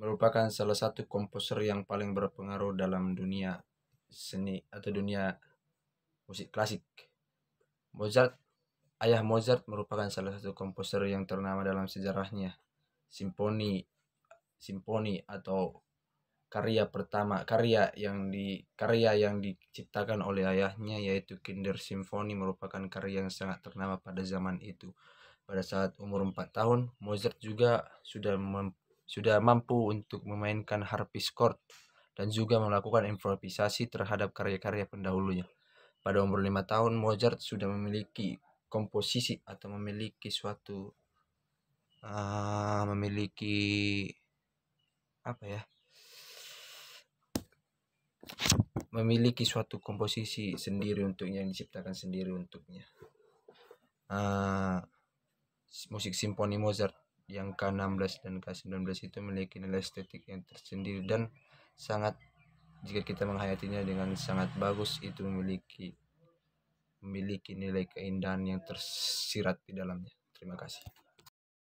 merupakan salah satu komposer yang paling berpengaruh dalam dunia seni atau dunia musik klasik. Mozart, ayah Mozart merupakan salah satu komposer yang ternama dalam sejarahnya. Simponi, simponi atau karya pertama, karya yang di karya yang diciptakan oleh ayahnya yaitu Kinder Symphony merupakan karya yang sangat ternama pada zaman itu. Pada saat umur 4 tahun, Mozart juga sudah sudah mampu untuk memainkan harpsichord dan juga melakukan improvisasi terhadap karya-karya pendahulunya. Pada umur lima tahun, Mozart sudah memiliki komposisi atau memiliki suatu uh, memiliki apa ya? memiliki suatu komposisi sendiri untuknya yang diciptakan sendiri untuknya. Uh, musik simfoni Mozart yang K16 dan K19 itu memiliki nilai estetik yang tersendiri dan sangat jika kita menghayatinya dengan sangat bagus itu memiliki memiliki nilai keindahan yang tersirat di dalamnya. Terima kasih.